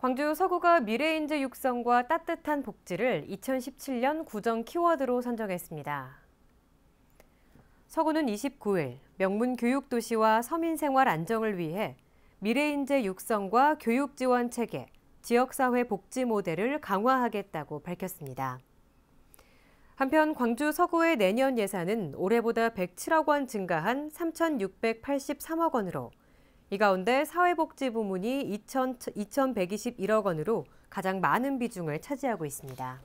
광주 서구가 미래인재 육성과 따뜻한 복지를 2017년 구정 키워드로 선정했습니다. 서구는 29일 명문 교육 도시와 서민 생활 안정을 위해 미래인재 육성과 교육 지원 체계, 지역사회 복지 모델을 강화하겠다고 밝혔습니다. 한편 광주 서구의 내년 예산은 올해보다 107억 원 증가한 3,683억 원으로 이 가운데 사회복지부문이 2,121억 원으로 가장 많은 비중을 차지하고 있습니다.